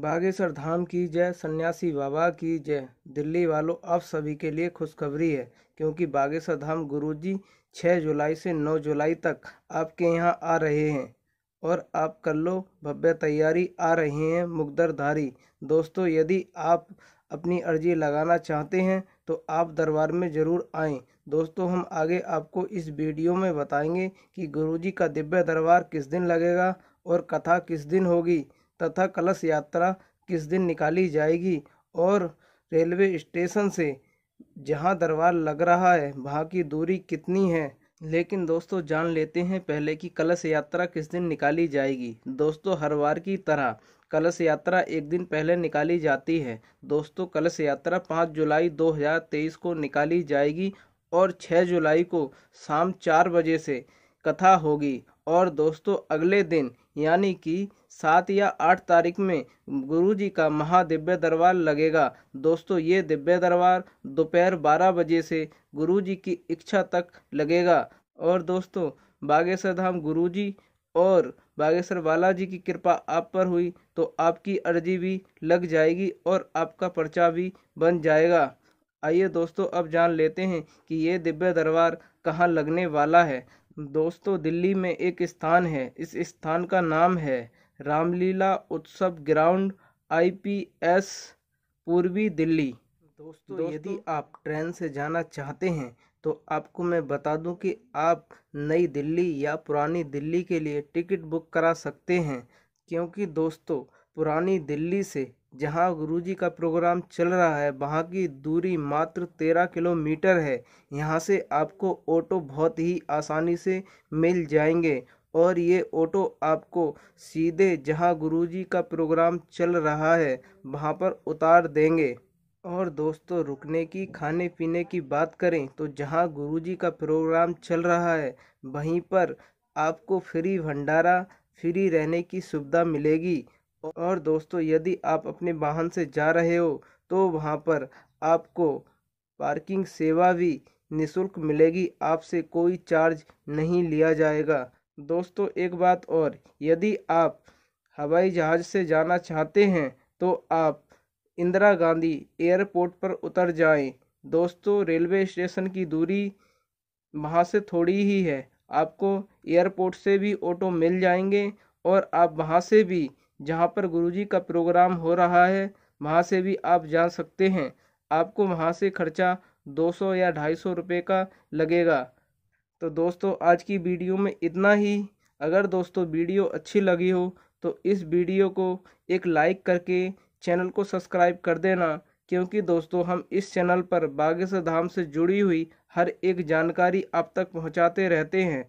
बागेश्वर धाम की जय सन्यासी बाबा की जय दिल्ली वालों आप सभी के लिए खुशखबरी है क्योंकि बागेश्वर धाम गुरु जी छः जुलाई से नौ जुलाई तक आपके यहाँ आ रहे हैं और आप कर लो भव्य तैयारी आ रहे हैं मुकदरधारी दोस्तों यदि आप अपनी अर्जी लगाना चाहते हैं तो आप दरबार में ज़रूर आएँ दोस्तों हम आगे आपको इस वीडियो में बताएंगे कि गुरुजी का दिव्य दरबार किस दिन लगेगा और कथा किस दिन होगी तथा कलश यात्रा किस दिन निकाली जाएगी और रेलवे स्टेशन से जहां दरबार लग रहा है वहां की दूरी कितनी है लेकिन दोस्तों जान लेते हैं पहले कि कलश यात्रा किस दिन निकाली जाएगी दोस्तों हर बार की तरह कलश यात्रा एक दिन पहले निकाली जाती है दोस्तों कलश यात्रा 5 जुलाई 2023 को निकाली जाएगी और 6 जुलाई को शाम चार बजे से कथा होगी और दोस्तों अगले दिन यानी कि सात या आठ तारीख में गुरु जी का महादिव्य दरबार लगेगा दोस्तों ये दिव्य दरबार दोपहर बारह बजे से गुरु जी की इच्छा तक लगेगा और दोस्तों बागेश्वर धाम गुरु जी और बागेश्वर बालाजी की कृपा आप पर हुई तो आपकी अर्जी भी लग जाएगी और आपका पर्चा भी बन जाएगा आइए दोस्तों अब जान लेते हैं कि ये दिव्य दरबार कहाँ लगने वाला है दोस्तों दिल्ली में एक स्थान है इस स्थान का नाम है रामलीला उत्सव ग्राउंड आईपीएस पूर्वी दिल्ली दोस्तों, दोस्तों यदि आप ट्रेन से जाना चाहते हैं तो आपको मैं बता दूं कि आप नई दिल्ली या पुरानी दिल्ली के लिए टिकट बुक करा सकते हैं क्योंकि दोस्तों पुरानी दिल्ली से गुरु गुरुजी का प्रोग्राम चल रहा है वहाँ की दूरी मात्र तेरह किलोमीटर है यहाँ से आपको ऑटो बहुत ही आसानी से मिल जाएंगे और ये ऑटो आपको सीधे गुरु गुरुजी का प्रोग्राम चल रहा है वहाँ पर उतार देंगे और दोस्तों रुकने की खाने पीने की बात करें तो गुरु गुरुजी का प्रोग्राम चल रहा है वहीं पर आपको फ्री भंडारा फ्री रहने की सुविधा मिलेगी और दोस्तों यदि आप अपने वाहन से जा रहे हो तो वहाँ पर आपको पार्किंग सेवा भी निशुल्क मिलेगी आपसे कोई चार्ज नहीं लिया जाएगा दोस्तों एक बात और यदि आप हवाई जहाज़ से जाना चाहते हैं तो आप इंदिरा गांधी एयरपोर्ट पर उतर जाएं। दोस्तों रेलवे स्टेशन की दूरी वहाँ से थोड़ी ही है आपको एयरपोर्ट से भी ऑटो मिल जाएंगे और आप वहाँ से भी जहाँ पर गुरुजी का प्रोग्राम हो रहा है वहाँ से भी आप जा सकते हैं आपको वहाँ से खर्चा 200 या 250 रुपए का लगेगा तो दोस्तों आज की वीडियो में इतना ही अगर दोस्तों वीडियो अच्छी लगी हो तो इस वीडियो को एक लाइक करके चैनल को सब्सक्राइब कर देना क्योंकि दोस्तों हम इस चैनल पर बागेश्वर धाम से जुड़ी हुई हर एक जानकारी आप तक पहुंचाते रहते हैं